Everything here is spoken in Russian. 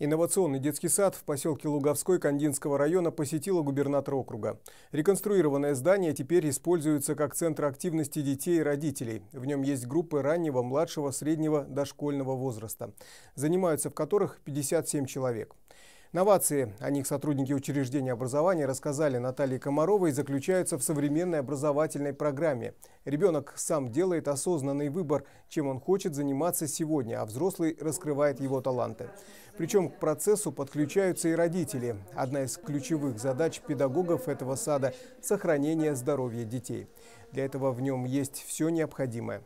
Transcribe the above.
Инновационный детский сад в поселке Луговской Кандинского района посетила губернатор округа. Реконструированное здание теперь используется как центр активности детей и родителей. В нем есть группы раннего, младшего, среднего, дошкольного возраста, занимаются в которых 57 человек. Новации, о них сотрудники учреждения образования рассказали Наталье Комаровой, заключаются в современной образовательной программе. Ребенок сам делает осознанный выбор, чем он хочет заниматься сегодня, а взрослый раскрывает его таланты. Причем к процессу подключаются и родители. Одна из ключевых задач педагогов этого сада – сохранение здоровья детей. Для этого в нем есть все необходимое.